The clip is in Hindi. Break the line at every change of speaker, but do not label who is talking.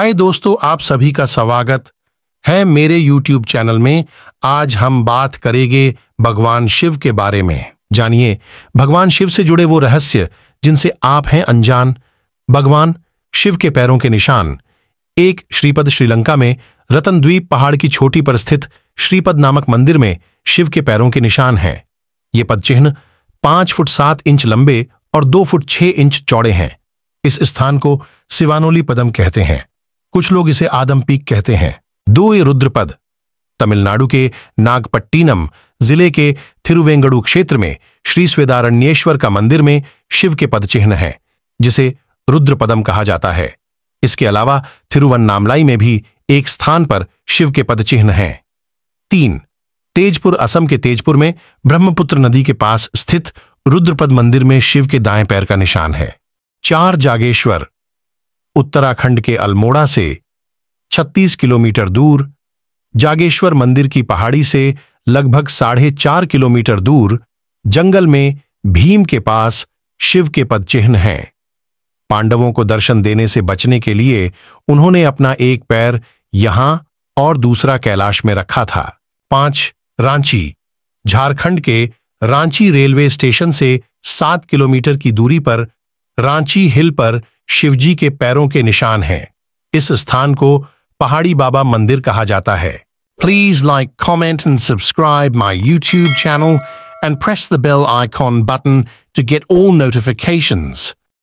हाय दोस्तों आप सभी का स्वागत है मेरे YouTube चैनल में आज हम बात करेंगे भगवान शिव के बारे में जानिए भगवान शिव से जुड़े वो रहस्य जिनसे आप हैं अनजान भगवान शिव के पैरों के निशान एक श्रीपद श्रीलंका में रतन द्वीप पहाड़ की छोटी पर स्थित श्रीपद नामक मंदिर में शिव के पैरों के निशान हैं ये पद चिन्ह पांच फुट सात इंच लंबे और दो फुट छह इंच चौड़े हैं इस स्थान को शिवानोली पदम कहते हैं कुछ लोग इसे आदम पीक कहते हैं दो ये रुद्रपद तमिलनाडु के नागपट्टीनम जिले के थिरुवेंगड़ु क्षेत्र में श्री स्वेदारण्येश्वर का मंदिर में शिव के पद चिन्ह है जिसे रुद्रपदम कहा जाता है इसके अलावा थिरुवन्नामलाई में भी एक स्थान पर शिव के पद चिन्ह हैं तीन तेजपुर असम के तेजपुर में ब्रह्मपुत्र नदी के पास स्थित रुद्रपद मंदिर में शिव के दाएं पैर का निशान है चार जागेश्वर उत्तराखंड के अल्मोड़ा से 36 किलोमीटर दूर जागेश्वर मंदिर की पहाड़ी से लगभग साढ़े चार किलोमीटर दूर जंगल में भीम के पास शिव के पद चिन्ह हैं पांडवों को दर्शन देने से बचने के लिए उन्होंने अपना एक पैर यहां और दूसरा कैलाश में रखा था पांच रांची झारखंड के रांची रेलवे स्टेशन से सात किलोमीटर की दूरी पर रांची हिल पर शिवजी के पैरों के निशान हैं इस स्थान को पहाड़ी बाबा मंदिर कहा जाता है please like comment and subscribe my YouTube channel and press the bell icon button to get all notification